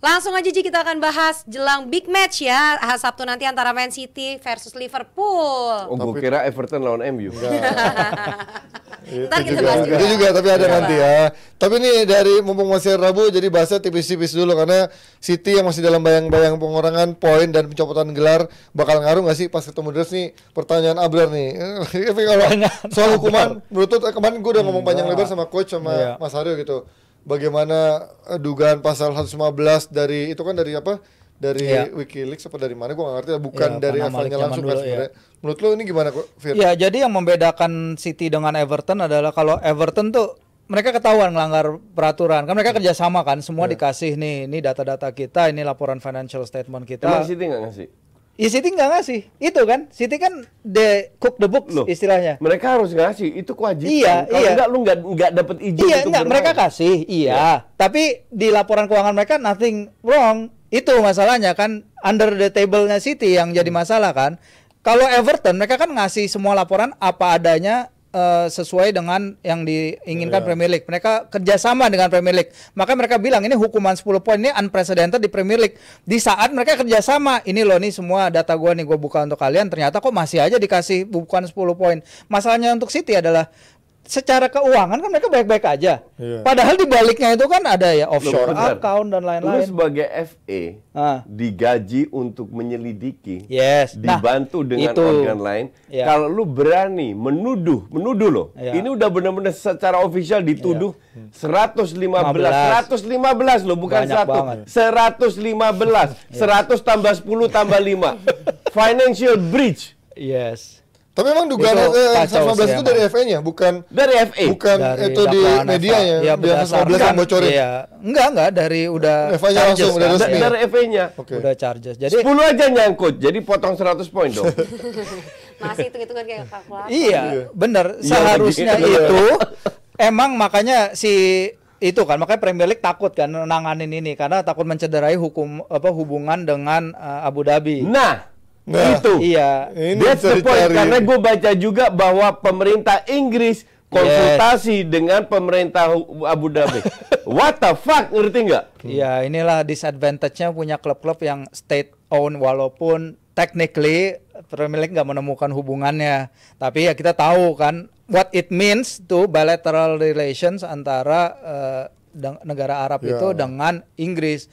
Langsung aja Ji kita akan bahas jelang big match ya Sabtu nanti antara Man City versus Liverpool. Oh, gue kira Everton lawan MU. Ntar itu kita juga, bahas juga. Itu juga ya. tapi ada ya. nanti ya. Tapi ini dari mumpung masih Rabu jadi bahasa tipis-tipis dulu karena City yang masih dalam bayang-bayang pengurangan poin dan pencopotan gelar bakal ngaruh nggak sih pas ketemu Dres nih pertanyaan Abler nih. kalau soal hukuman menurut eh, kemarin gue udah ngomong panjang iya. lebar sama coach sama ya. Mas Haryo gitu. Bagaimana eh, dugaan pasal 115 dari itu kan dari apa? dari ya. WikiLeaks apa dari mana gue gak ngerti bukan ya, dari asalnya langsung kan dulu, kan sebenarnya. Menurut lo ini gimana kok Ya jadi yang membedakan City dengan Everton adalah kalau Everton tuh mereka ketahuan melanggar peraturan kan mereka ya. kerjasama kan semua ya. dikasih nih ini data-data kita ini laporan financial statement kita Emang City nggak ngasih Ya City nggak ngasih, itu kan City kan the cook the book Loh, istilahnya. Mereka harus ngasih, itu kewajiban. Iya, Kalau iya. enggak lu enggak, nggak dapat izin. Iya, enggak, mereka kasih, iya. Yeah. Tapi di laporan keuangan mereka nothing wrong, itu masalahnya kan under the table-nya City yang jadi hmm. masalah kan. Kalau Everton mereka kan ngasih semua laporan apa adanya uh, sesuai dengan yang diinginkan yeah. Premier League. Mereka kerjasama dengan Premier League. Maka mereka bilang ini hukuman 10 poin ini unprecedented di Premier League. Di saat mereka kerjasama, ini loh nih semua data gue nih gue buka untuk kalian. Ternyata kok masih aja dikasih bukan 10 poin. Masalahnya untuk City adalah secara keuangan kan mereka baik-baik aja. Yeah. Padahal di baliknya itu kan ada ya offshore Loh, account dan lain-lain. Lu sebagai FE ah. digaji untuk menyelidiki, yes. Nah, dibantu nah, dengan itu. organ lain. Yeah. Kalau lu berani menuduh, menuduh loh. Yeah. Ini udah benar-benar secara official dituduh yeah. 115, 115 loh bukan Banyak satu. Banget. 115, belas 100 tambah 10 tambah 5. Financial breach. Yes. Tapi memang dugaan itu, eh, 115 itu dari FA-nya, bukan dari FA. Bukan eh, dari itu di medianya. Ya, berdasarkan 115 yang bocorin. Iya. Enggak, enggak dari udah FA-nya langsung udah kan. resmi. Dari FA-nya. Okay. Udah charges. Jadi 10 aja nyangkut. Jadi potong 100 poin dong. Masih hitung-hitungan kayak kalkulator. Iya, iya. benar. Iya, Seharusnya iya. itu emang makanya si itu kan makanya Premier League takut kan nanganin ini karena takut mencederai hukum apa hubungan dengan uh, Abu Dhabi. Nah, Nah, itu. Iya. Ini That's the point. Cari. Karena gue baca juga bahwa pemerintah Inggris konsultasi yes. dengan pemerintah Abu Dhabi. What the fuck, ngerti nggak? Iya, inilah disadvantage-nya punya klub-klub yang state owned walaupun technically Premier League nggak menemukan hubungannya. Tapi ya kita tahu kan what it means to bilateral relations antara uh, negara Arab yeah. itu dengan Inggris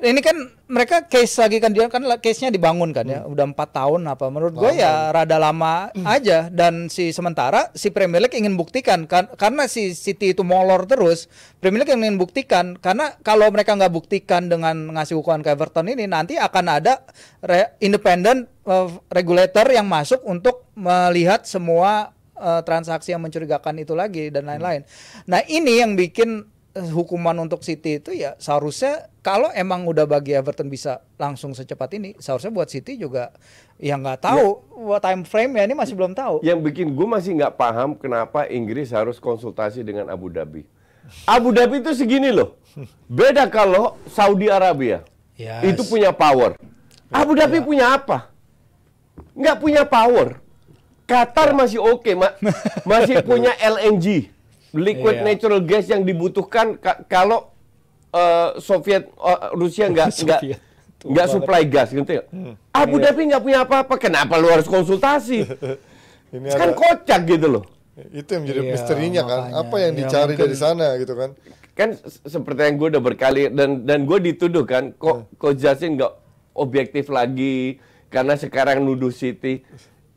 ini kan mereka case lagi kan dia kan case-nya dibangun kan ya hmm. udah empat tahun apa menurut gue ya rada lama hmm. aja dan si sementara si Premier League ingin buktikan kan karena si City itu molor terus Premier League ingin buktikan karena kalau mereka nggak buktikan dengan ngasih hukuman ke Everton ini nanti akan ada re- independen uh, eh, regulator yang masuk untuk melihat semua uh, transaksi yang mencurigakan itu lagi dan lain-lain. Hmm. Nah ini yang bikin Eh, hukuman untuk City itu ya seharusnya kalau emang udah bagi Everton bisa langsung secepat ini seharusnya buat City juga ya nggak ya. tahu ya. time frame ya ini masih belum tahu yang bikin gue masih nggak paham kenapa Inggris harus konsultasi dengan Abu Dhabi Abu Dhabi itu segini loh beda kalau Saudi Arabia yes. itu punya power iya. Abu Dhabi ya. punya apa nggak punya power Qatar ya. masih oke okay, ma masih punya LNG liquid yeah. natural gas yang dibutuhkan kalau uh, Soviet uh, Rusia nggak nggak nggak supply gas gitu ya. Hmm. Abu iya. Dhabi nggak punya apa-apa, kenapa lu harus konsultasi? Ini kan ada... kocak gitu loh. Itu yang menjadi iya, misterinya kan. makanya. kan, apa yang iya, dicari mungkin. dari sana gitu kan? Kan seperti yang gue udah berkali dan dan gue dituduh kan, kok hmm. kok jasin nggak objektif lagi karena sekarang nuduh City.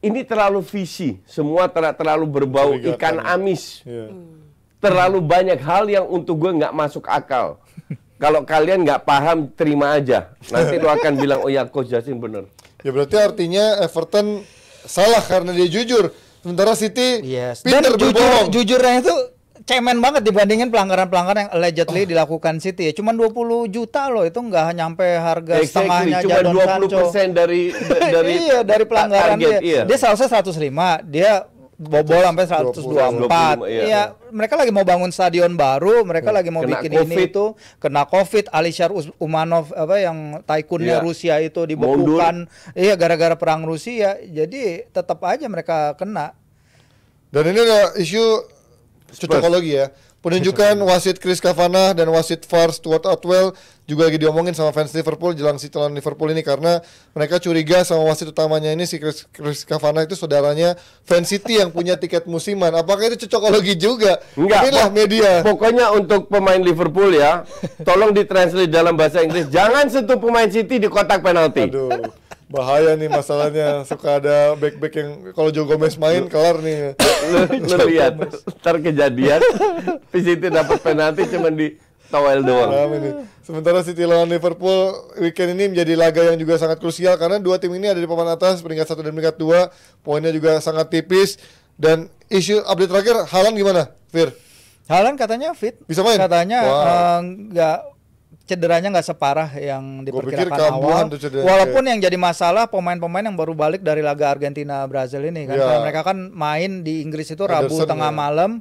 Ini terlalu visi, semua ter terlalu berbau ikan amis. Yeah. Hmm terlalu banyak hal yang untuk gue nggak masuk akal. Kalau kalian nggak paham, terima aja. Nanti lo akan bilang, oh ya Coach Justin bener. Ya berarti artinya Everton salah karena dia jujur. Sementara City yes. pinter Dan berbohong. jujur, jujurnya itu cemen banget dibandingin pelanggaran-pelanggaran yang allegedly oh. dilakukan City ya. Cuman 20 juta loh itu nggak nyampe harga exactly. setengahnya Cuma Jadon 20% Sancho. dari dari iya, dari pelanggaran target, dia. Iya. Dia seharusnya 105, dia bobol sampai 124. Iya, iya. iya, mereka lagi mau bangun stadion baru, mereka hmm. lagi mau kena bikin COVID. ini itu, kena Covid, Alisher Umanov apa yang taikunnya iya. Rusia itu dibekukan. Iya, gara-gara perang Rusia. Jadi tetap aja mereka kena. Dan ini ada isu cocokologi ya. Penunjukan wasit Chris Kavanagh dan wasit VAR Stuart Atwell juga lagi diomongin sama fans Liverpool jelang si lawan Liverpool ini karena mereka curiga sama wasit utamanya ini si Chris, Chris Kavanagh itu saudaranya fans City yang punya tiket musiman. Apakah itu cocokologi juga? Enggak. Inilah media. Pokoknya untuk pemain Liverpool ya, tolong ditranslate dalam bahasa Inggris. Jangan sentuh pemain City di kotak penalti. Aduh bahaya nih masalahnya suka ada back back yang kalau Joe Gomez main kelar nih lu, lu lihat ntar kejadian City dapat penalti cuman di towel doang sementara City lawan Liverpool weekend ini menjadi laga yang juga sangat krusial karena dua tim ini ada di papan atas peringkat satu dan peringkat dua poinnya juga sangat tipis dan isu update terakhir Halan gimana Fir? Halan katanya fit bisa main katanya eh, nggak wow cederanya nggak separah yang diperkirakan awal. Walaupun yang jadi masalah pemain-pemain yang baru balik dari laga Argentina Brazil ini kan yeah. karena mereka kan main di Inggris itu Rabu Anderson, tengah ya. malam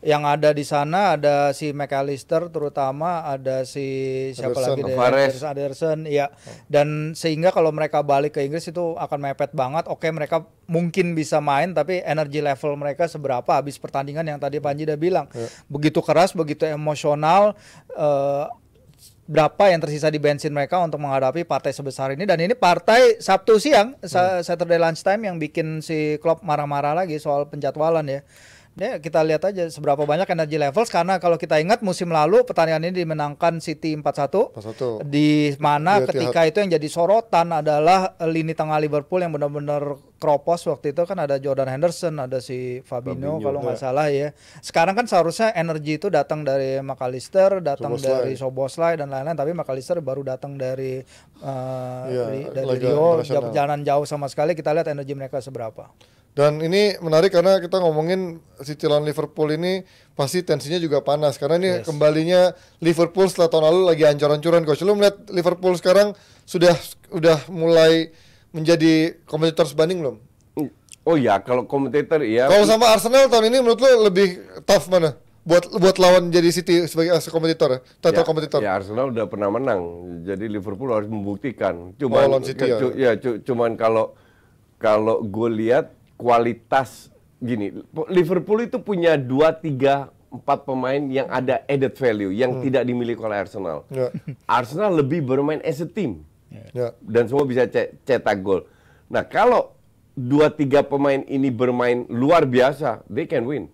yang ada di sana ada si McAllister terutama ada si siapa Anderson, lagi deh Anderson, Anderson ya dan sehingga kalau mereka balik ke Inggris itu akan mepet banget oke mereka mungkin bisa main tapi energi level mereka seberapa habis pertandingan yang tadi Panji udah bilang ya. begitu keras begitu emosional uh, berapa yang tersisa di bensin mereka untuk menghadapi partai sebesar ini dan ini partai Sabtu siang hmm. Saturday lunchtime yang bikin si Klopp marah-marah lagi soal penjadwalan ya Ya, kita lihat aja seberapa banyak energy levels karena kalau kita ingat musim lalu pertandingan ini dimenangkan City 4-1. Di mana ya, ketika itu yang jadi sorotan adalah lini tengah Liverpool yang benar-benar kropos waktu itu kan ada Jordan Henderson, ada si Fabinho, Fabinho kalau nggak iya. salah ya. Sekarang kan seharusnya energi itu datang dari McAllister, datang Soboslai. dari Soboslai dan lain-lain tapi McAllister baru datang dari uh, ya, dari, dari Rio jalan jauh sama sekali kita lihat energi mereka seberapa. Dan ini menarik karena kita ngomongin cicilan Liverpool ini pasti tensinya juga panas karena ini yes. kembalinya Liverpool setelah tahun lalu lagi ancur-ancuran coach. Lu melihat Liverpool sekarang sudah sudah mulai menjadi kompetitor sebanding belum? Oh iya, kalau kompetitor ya Kalau sama Arsenal tahun ini menurut lu lebih tough mana? buat buat lawan jadi City sebagai kompetitor ya? total ya, kompetitor. Ya Arsenal udah pernah menang, jadi Liverpool harus membuktikan. Cuman oh, ya. ya cuman kalau kalau gue lihat kualitas gini Liverpool itu punya dua tiga empat pemain yang ada added value yang hmm. tidak dimiliki oleh Arsenal. Yeah. Arsenal lebih bermain as a team yeah. dan semua bisa cetak gol. Nah kalau dua tiga pemain ini bermain luar biasa, they can win.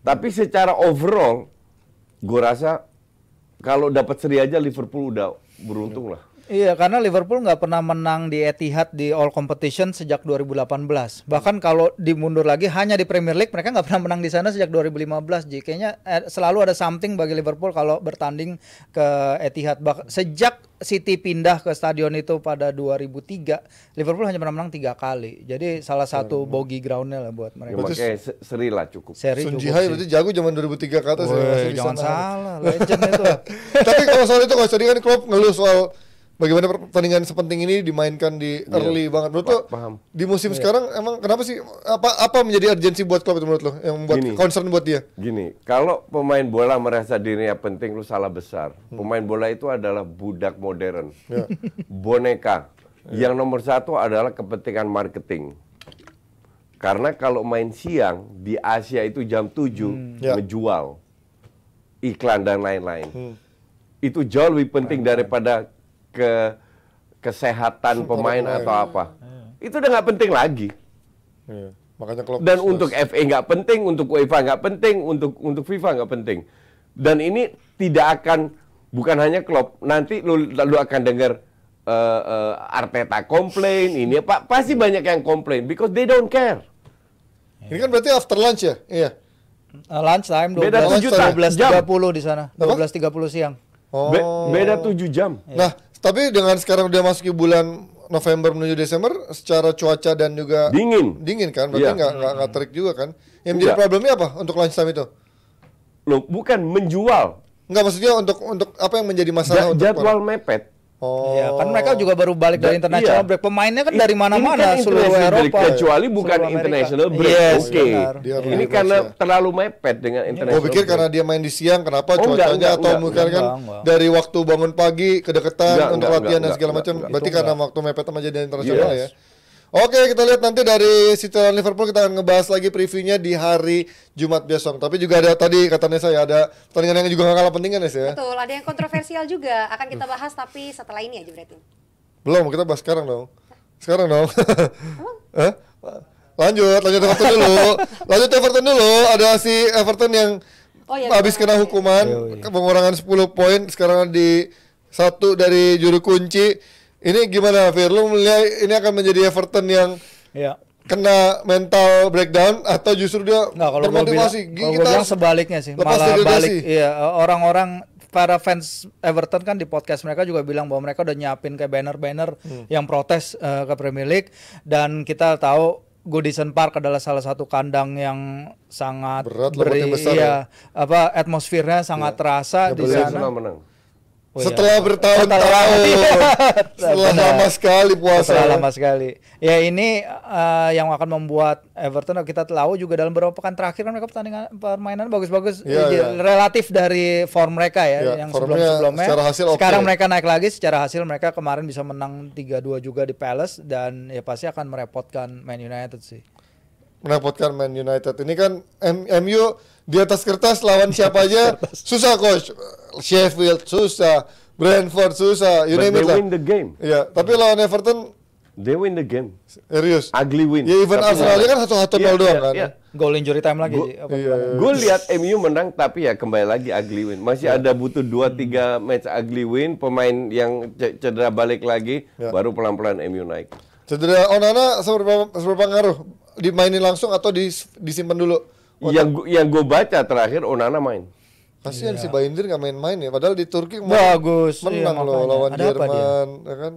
Tapi secara overall, gue rasa kalau dapat seri aja Liverpool udah beruntung ya. lah. Iya, karena Liverpool nggak pernah menang di Etihad di all competition sejak 2018. Bahkan hmm. kalau dimundur lagi hanya di Premier League mereka nggak pernah menang di sana sejak 2015. Ji, kayaknya eh, selalu ada something bagi Liverpool kalau bertanding ke Etihad. Bah sejak City pindah ke stadion itu pada 2003, Liverpool hanya pernah menang tiga kali. Jadi salah satu bogey groundnya lah buat mereka. Ya, berarti seri lah cukup. Seri Sun Jihai berarti jago zaman 2003 kata atas. Ya, Woy, jangan salah, legend itu. Tapi kalau soal itu kalau tadi kan Klopp ngeluh soal bagaimana pertandingan sepenting ini dimainkan di iya. early yeah. banget menurut lo paham. di musim yeah. sekarang emang kenapa sih apa apa menjadi urgensi buat klub itu menurut lo yang buat gini, concern buat dia gini kalau pemain bola merasa dirinya penting lu salah besar hmm. pemain bola itu adalah budak modern yeah. boneka yeah. yang nomor satu adalah kepentingan marketing karena kalau main siang di Asia itu jam 7 hmm. yeah. Ya. menjual iklan dan lain-lain hmm. itu jauh lebih penting daripada ke kesehatan pemain, pemain atau apa. Iya. Itu udah nggak penting lagi. Iya, makanya klub Dan plus untuk FA nggak penting, untuk UEFA nggak penting, untuk untuk FIFA nggak penting. Dan ini tidak akan bukan hanya klub. Nanti lu, lu akan dengar uh, uh, Arteta komplain ini Pak pasti banyak yang komplain because they don't care. Ini kan berarti after lunch ya? Iya. Uh, lunch time dua belas tiga puluh di sana. tiga puluh siang. Oh. Be beda tujuh jam. Nah, tapi dengan sekarang udah masuk bulan November menuju Desember secara cuaca dan juga dingin. Dingin kan? Berarti iya. nggak yeah. nggak terik juga kan? Yang menjadi iya. problemnya apa untuk launch time itu? Loh, bukan menjual. Nggak maksudnya untuk untuk apa yang menjadi masalah ja, untuk jadwal mepet. Iya, kan oh. Ya, kan mereka juga baru balik dari internasional. iya. break. Pemainnya kan dari kan mana-mana kan seluruh Eropa. Break, kecuali bukan internasional international break. Yes, iya, Oke. Okay. Iya, ini karena ya. terlalu mepet dengan international. Oh, pikir karena dia main di siang kenapa oh, cuacanya enggak, atau enggak, mungkin enggak, kan enggak, enggak. dari waktu bangun pagi kedekatan enggak, untuk latihan enggak, dan segala macam. Berarti enggak. karena waktu mepet sama jadi internasional yes. ya. Oke, kita lihat nanti dari situasi Liverpool kita akan ngebahas lagi previewnya di hari Jumat besok. Tapi juga ada tadi katanya saya ada pertandingan yang juga gak kalah penting kan ya. Betul, ada yang kontroversial juga akan kita bahas tapi setelah ini aja berarti. Belum, kita bahas sekarang dong. Sekarang dong. Hah? Lanjut, lanjut Everton dulu. Lanjut Everton dulu. Ada si Everton yang oh, iya, habis kena hukuman, iya, iya. pengurangan 10 poin sekarang di satu dari juru kunci ini gimana Fir? Lu melihat ini akan menjadi Everton yang ya. kena mental breakdown atau justru dia Nggak, kalau gue bilang, kalau gue bilang sebaliknya sih malah balik iya e, orang-orang para fans Everton kan di podcast mereka juga bilang bahwa mereka udah nyiapin kayak banner-banner hmm. yang protes uh, ke Premier League dan kita tahu Goodison Park adalah salah satu kandang yang sangat Berat, beri, besar, iya, ya. apa atmosfernya sangat ya. terasa ya, di sana. Menang. Oh, setelah iya. bertahun-tahun, iya. setelah iya. lama sekali puasa. Setelah lama sekali. Ya ini uh, yang akan membuat Everton oh, kita tahu juga dalam beberapa pekan terakhir kan mereka pertandingan permainan bagus-bagus yeah, yeah. relatif dari form mereka ya yeah, yang sebelum-sebelumnya. Secara hasil Sekarang okay. mereka naik lagi secara hasil mereka kemarin bisa menang 3-2 juga di Palace dan ya pasti akan merepotkan Man United sih. Merepotkan Man United. Ini kan M MU di atas kertas lawan siapa aja susah coach. Sheffield susah, Brentford susah, you But name they it lah. win the game. Ya, yeah. tapi lawan Everton They win the game. Serius. Ugly win. Ya yeah, even tapi Arsenal kan satu satu iya, nol doang iya, kan. Yeah. Gol injury time lagi. Gue iya, iya. lihat MU menang tapi ya kembali lagi ugly win. Masih yeah. ada butuh 2-3 hmm. match ugly win. Pemain yang cedera balik lagi yeah. baru pelan-pelan MU naik. Cedera Onana seberapa, seberapa ngaruh Dimainin langsung atau disimpan dulu? Yang gua, yang gue baca terakhir Onana main. pasti yang si iya. Bayindir nggak main-main ya. Padahal di Turki bagus iya, menang iya, loh lawan Ada Jerman, ya kan?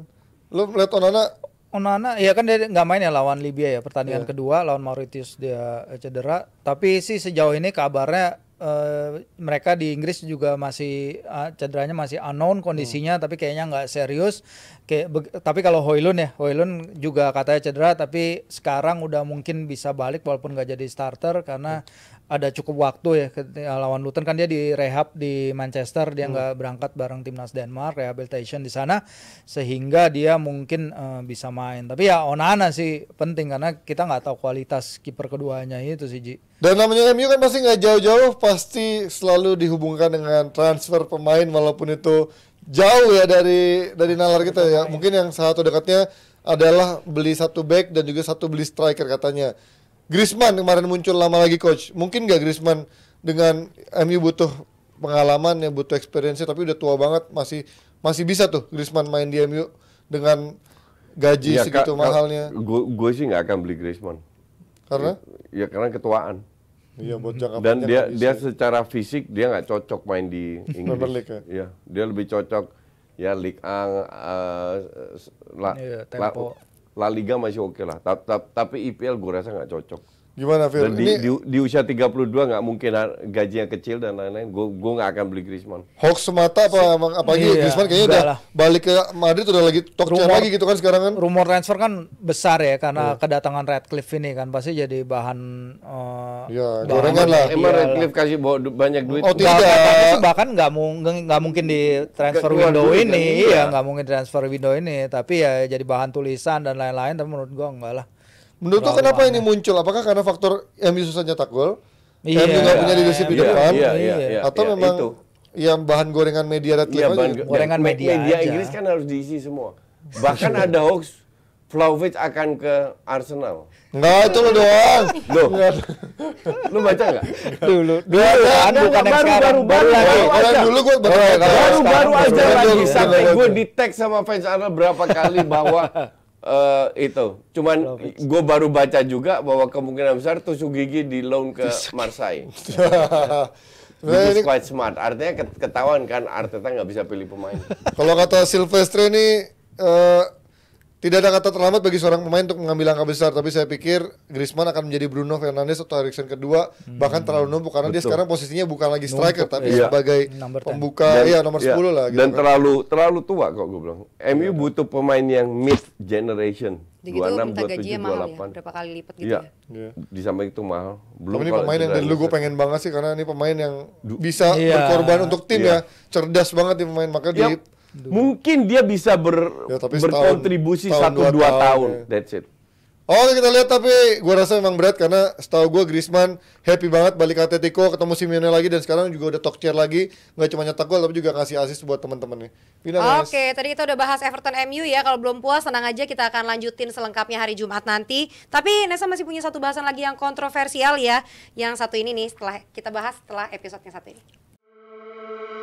Lo melihat Onana Onana ya kan dia nggak main ya lawan Libya ya pertandingan yeah. kedua lawan Mauritius dia cedera tapi sih sejauh ini kabarnya Uh, mereka di Inggris juga masih uh, ah, cederanya masih unknown kondisinya hmm. tapi kayaknya nggak serius kayak tapi kalau Hoylun ya Hoylun juga katanya cedera tapi sekarang udah mungkin bisa balik walaupun nggak jadi starter karena ada cukup waktu ya eh, lawan Luton kan dia di rehab di Manchester dia hmm. nggak hmm. berangkat bareng timnas Denmark rehabilitation di sana sehingga dia mungkin uh, bisa main tapi ya Onana sih penting karena kita nggak tahu kualitas kiper keduanya itu sih Ji dan namanya MU kan pasti nggak jauh-jauh pasti selalu dihubungkan dengan transfer pemain walaupun itu jauh ya dari dari nalar kita ya mungkin yang satu dekatnya adalah beli satu back dan juga satu beli striker katanya Griezmann kemarin muncul lama lagi coach. Mungkin gak Griezmann dengan MU butuh pengalaman ya butuh experience tapi udah tua banget masih masih bisa tuh Griezmann main di MU dengan gaji ya, segitu ka, mahalnya. Gue sih nggak akan beli Griezmann. Karena? Ya, ya karena ketuaan. Iya buat jangka Dan dia dia secara fisik dia nggak cocok main di Inggris. Premier ya? Iya, dia lebih cocok ya Liga. uh, eh, la, ya, La Liga masih oke okay lah. Tapi IPL gue rasa nggak cocok. Gimana Phil? Dan ini... di, di, di usia 32 nggak mungkin gaji yang kecil dan lain-lain. Gue gue nggak akan beli Griezmann. Hoax semata apa emang apalagi iya, Griezmann kayaknya udah balik ke Madrid udah lagi talk rumor, lagi gitu kan sekarang kan. Rumor transfer kan besar ya karena yeah. kedatangan Cliff ini kan pasti jadi bahan uh, eh, ya, yeah, gorengan lah. Emang iya. Red Cliff kasih bawa banyak duit. Oh, tidak. Bahkan, bahkan nggak nggak mungkin di transfer gak, window ya? ini. Kan, iya, nggak mungkin transfer window ini, tapi ya jadi bahan tulisan dan lain-lain tapi menurut gue enggak lah. Menurut tuh kenapa ini muncul? Apakah karena faktor MU susah nyetak gol? Iya. MU nggak punya leadership di iya, depan? Iya, iya, atau memang yang bahan gorengan media dan iya, bahan juga. gorengan media, media aja. Inggris kan harus diisi semua. Bahkan ada hoax Vlahovic akan ke Arsenal. Enggak, itu lo doang. Loh. lu baca enggak? Dulu. Dulu kan bukan yang sekarang. Baru, baru, baru, lagi. baru, aja. Dulu gua baru, baru, baru, baru aja lagi. Sampai gua di tag sama fans Arsenal berapa kali bahwa uh, itu. Cuman gue baru baca juga bahwa kemungkinan besar tusuk gigi di loan ke Marseille. Ini is quite smart. Artinya ketahuan kan Arteta nggak bisa pilih pemain. Kalau kata Silvestre ini uh, eh, tidak ada kata terlambat bagi seorang pemain untuk mengambil langkah besar, tapi saya pikir Griezmann akan menjadi Bruno Fernandes atau Erikson kedua, hmm. bahkan terlalu numpuk karena Betul. dia sekarang posisinya bukan lagi striker numpuk, tapi iya. sebagai pembuka dan, ya nomor iya. 10 lah gitu. Dan kan. terlalu terlalu tua kok gue bilang. MU iya. butuh pemain yang mid generation. Gitu 26, minta gajinya mahal ya, berapa kali lipat gitu iya. ya. Iya. Di itu mahal. Belum ini pemain yang dari dulu gue pengen banget sih karena ini pemain yang bisa iya. berkorban untuk tim ya. Cerdas banget nih pemain, maka di Mungkin dia bisa ber, ya, tapi berkontribusi satu dua tahun. tahun. Ya. That's it. Oh kita lihat tapi gue rasa memang berat karena setahu gue Griezmann happy banget balik ke Atletico ketemu Simeone lagi dan sekarang juga udah talk chair lagi nggak cuma nyetak gol tapi juga ngasih asis buat teman-temannya. Oke okay, tadi kita udah bahas Everton MU ya kalau belum puas tenang aja kita akan lanjutin selengkapnya hari Jumat nanti. Tapi Nesa masih punya satu bahasan lagi yang kontroversial ya yang satu ini nih setelah kita bahas setelah episode yang satu ini.